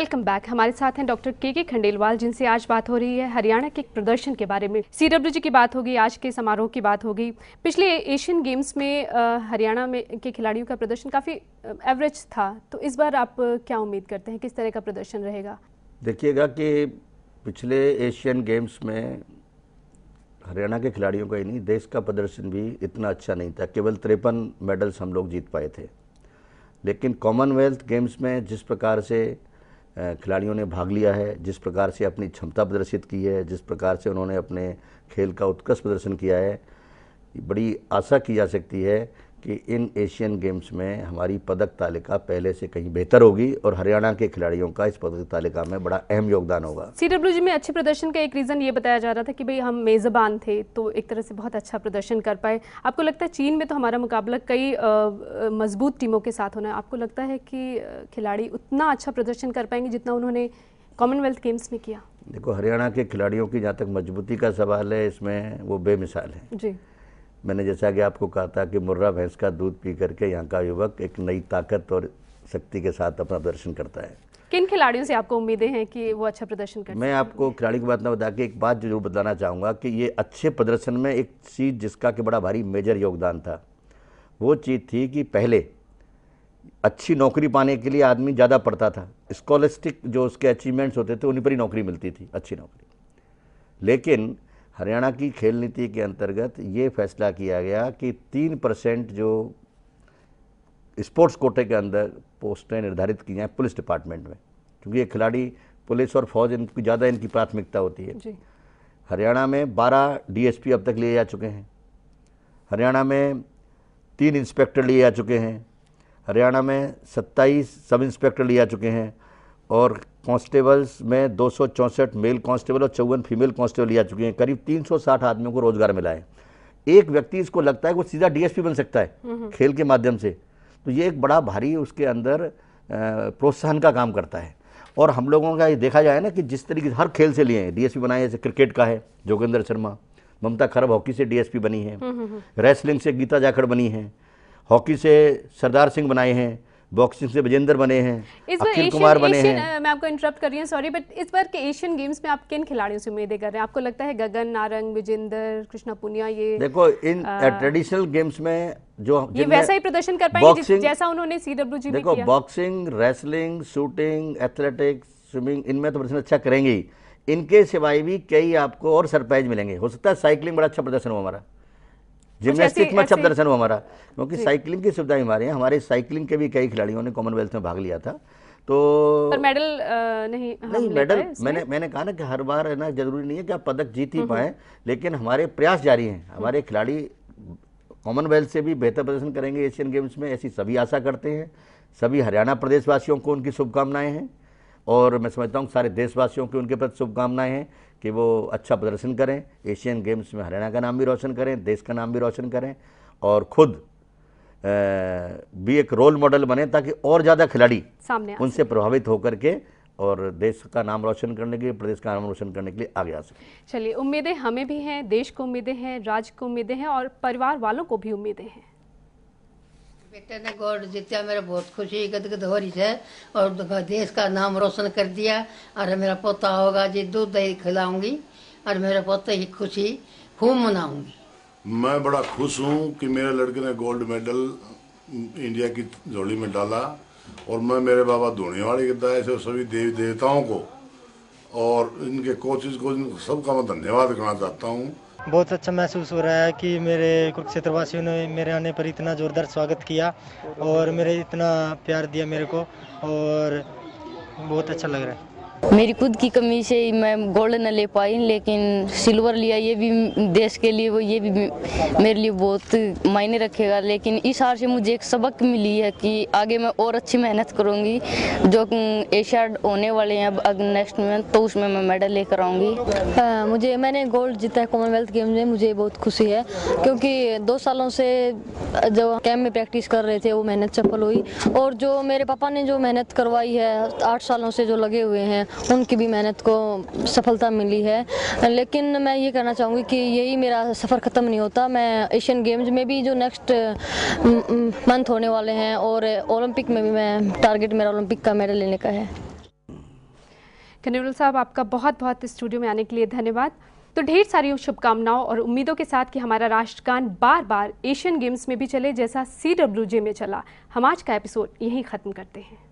Welcome back हमारे साथ हैं डॉक्टर के के खंडेलवाल जिनसे आज बात हो रही है हरियाणा के प्रदर्शन के बारे में जी की बात होगी आज के समारोह की बात होगी पिछले एशियन गेम्स में हरियाणा में के खिलाड़ियों का प्रदर्शन काफ़ी एवरेज था तो इस बार आप क्या उम्मीद करते हैं किस तरह का प्रदर्शन रहेगा देखिएगा कि पिछले एशियन गेम्स में हरियाणा के खिलाड़ियों का ही नहीं देश का प्रदर्शन भी इतना अच्छा नहीं था केवल तिरपन मेडल्स हम लोग जीत पाए थे लेकिन कॉमनवेल्थ गेम्स में जिस प्रकार से खिलाड़ियों ने भाग लिया है जिस प्रकार से अपनी क्षमता प्रदर्शित की है जिस प्रकार से उन्होंने अपने खेल का उत्कृष्ट प्रदर्शन किया है बड़ी आशा की जा सकती है कि इन एशियन गेम्स में हमारी पदक तालिका पहले से कहीं बेहतर होगी और हरियाणा के खिलाड़ियों का इस पदक तालिका में बड़ा अहम योगदान होगा सी में अच्छे प्रदर्शन का एक रीज़न ये बताया जा रहा था कि भाई हम मेज़बान थे तो एक तरह से बहुत अच्छा प्रदर्शन कर पाए आपको लगता है चीन में तो हमारा मुकाबला कई मजबूत टीमों के साथ होना है आपको लगता है कि खिलाड़ी उतना अच्छा प्रदर्शन कर पाएंगे जितना उन्होंने कॉमनवेल्थ गेम्स में किया देखो हरियाणा के खिलाड़ियों की जहाँ तक मजबूती का सवाल है इसमें वो बेमिसाल है जी मैंने जैसा कि आपको कहा था कि मुर्रा भैंस का दूध पी करके यहाँ का युवक एक नई ताकत और शक्ति के साथ अपना प्रदर्शन करता है किन खिलाड़ियों से आपको उम्मीदें हैं कि वो अच्छा प्रदर्शन करें मैं आपको खिलाड़ी की बात ना बता के एक बात जो बताना चाहूँगा कि ये अच्छे प्रदर्शन में एक चीज़ जिसका कि बड़ा भारी मेजर योगदान था वो चीज़ थी कि पहले अच्छी नौकरी पाने के लिए आदमी ज़्यादा पढ़ता था स्कॉलिस्टिक जो उसके अचीवमेंट्स होते थे उन्हीं पर ही नौकरी मिलती थी अच्छी नौकरी लेकिन हरियाणा की खेल नीति के अंतर्गत ये फैसला किया गया कि तीन परसेंट जो स्पोर्ट्स कोटे के अंदर पोस्टें निर्धारित की जाएँ पुलिस डिपार्टमेंट में क्योंकि ये खिलाड़ी पुलिस और फौज इनकी ज़्यादा इनकी प्राथमिकता होती है हरियाणा में 12 डीएसपी अब तक लिए जा चुके हैं हरियाणा में तीन इंस्पेक्टर लिए जा चुके हैं हरियाणा में 27 सब इंस्पेक्टर लिए जा चुके हैं और कांस्टेबल्स में दो मेल कांस्टेबल और चौवन फीमेल कांस्टेबल आ चुके हैं करीब 360 आदमियों को रोजगार मिला है एक व्यक्ति इसको लगता है वो सीधा डीएसपी बन सकता है हम्म, हम्म। खेल के माध्यम से तो ये एक बड़ा भारी उसके अंदर प्रोत्साहन का काम करता है और हम लोगों का ये देखा जाए ना कि जिस तरीके से हर खेल से लिए हैं डीएसपी बनाए जैसे क्रिकेट का है जोगेंद्र शर्मा ममता खरब हॉकी से डीएसपी बनी है हम्म, रेसलिंग से गीता जाखड़ बनी है हॉकी से सरदार सिंह बनाए हैं बॉक्सिंग से विजेंद्र बने हैं अखिल कुमार बने एशियन, हैं मैं आपको इंटरप्ट कर रही हूँ सॉरी बट इस बार के एशियन गेम्स में आप किन खिलाड़ियों से उम्मीदें कर रहे हैं आपको लगता है गगन नारंग विजेंद्र कृष्णा पुनिया ये देखो इन ट्रेडिशनल गेम्स में जो ये वैसा ही प्रदर्शन कर पाएंगे जैसा उन्होंने सी डब्ल्यू देखो boxing wrestling shooting athletics swimming इनमें तो प्रदर्शन अच्छा करेंगे इनके सिवाय भी कई आपको और सरप्राइज मिलेंगे हो सकता है साइकिलिंग बड़ा अच्छा प्रदर्शन हो हमारा जिमनास्टिक में अच्छा प्रदर्शन हुआ हमारा क्योंकि साइकिलिंग की सुविधाएं हमारे हैं हमारे साइकिलिंग के भी कई खिलाड़ियों ने कॉमनवेल्थ में भाग लिया था तो पर मेडल नहीं नहीं मेडल मैंने मैंने कहा ना कि हर बार है ना जरूरी नहीं है कि आप पदक जीत ही हम्म, हम्म। पाएँ लेकिन हमारे प्रयास जारी हैं हम्म। हमारे खिलाड़ी कॉमनवेल्थ से भी बेहतर प्रदर्शन करेंगे एशियन गेम्स में ऐसी सभी आशा करते हैं सभी हरियाणा प्रदेशवासियों को उनकी शुभकामनाएं हैं और मैं समझता हूँ सारे देशवासियों की उनके प्रति शुभकामनाएँ हैं कि वो अच्छा प्रदर्शन करें एशियन गेम्स में हरियाणा का नाम भी रोशन करें देश का नाम भी रोशन करें और खुद भी एक रोल मॉडल बने ताकि और ज़्यादा खिलाड़ी सामने उनसे प्रभावित होकर के और देश का नाम रोशन करने के लिए प्रदेश का नाम रोशन करने के लिए आगे आ सके चलिए उम्मीदें हमें भी हैं देश को उम्मीदें हैं राज्य को उम्मीदें हैं और परिवार वालों को भी उम्मीदें हैं बेटे ने गोल्ड जीता मेरा बहुत खुशी गदगद हो रही है और देश का नाम रोशन कर दिया और मेरा पोता होगा जी दूध दही खिलाऊंगी और मेरे पोते की खुशी खूब मनाऊंगी मैं बड़ा खुश हूँ कि मेरे लड़के ने गोल्ड मेडल इंडिया की झोली में डाला और मैं मेरे बाबा धोनी वाली की दाय से सभी देवी देवताओं को और इनके कोचिज को सबका मैं धन्यवाद करना चाहता हूँ बहुत अच्छा महसूस हो रहा है कि मेरे कुरुक्षेत्रवासियों ने मेरे आने पर इतना ज़ोरदार स्वागत किया और मेरे इतना प्यार दिया मेरे को और बहुत अच्छा लग रहा है मेरी खुद की कमी से मैं गोल्ड न ले पाई लेकिन सिल्वर लिया ये भी देश के लिए वो ये भी मेरे लिए बहुत मायने रखेगा लेकिन इस हार से मुझे एक सबक मिली है कि आगे मैं और अच्छी मेहनत करूँगी जो एशिया होने वाले हैं अब नेक्स्ट में तो उसमें मैं मेडल लेकर आऊँगी मुझे मैंने गोल्ड जीता है कॉमनवेल्थ गेम में मुझे बहुत खुशी है क्योंकि दो सालों से जो कैम्प में प्रैक्टिस कर रहे थे वो मेहनत सफल हुई और जो मेरे पापा ने जो मेहनत करवाई है आठ सालों से जो लगे हुए हैं उनकी भी मेहनत को सफलता मिली है लेकिन मैं ये कहना चाहूँगी कि यही मेरा सफ़र ख़त्म नहीं होता मैं एशियन गेम्स में भी जो नेक्स्ट मंथ होने वाले हैं और ओलंपिक में भी मैं टारगेट मेरा ओलंपिक का मेडल लेने का है कन्वल साहब आपका बहुत बहुत स्टूडियो में आने के लिए धन्यवाद तो ढेर सारी शुभकामनाओं और उम्मीदों के साथ कि हमारा राष्ट्रगान बार बार एशियन गेम्स में भी चले जैसा सी में चला हम आज का एपिसोड यहीं ख़त्म करते हैं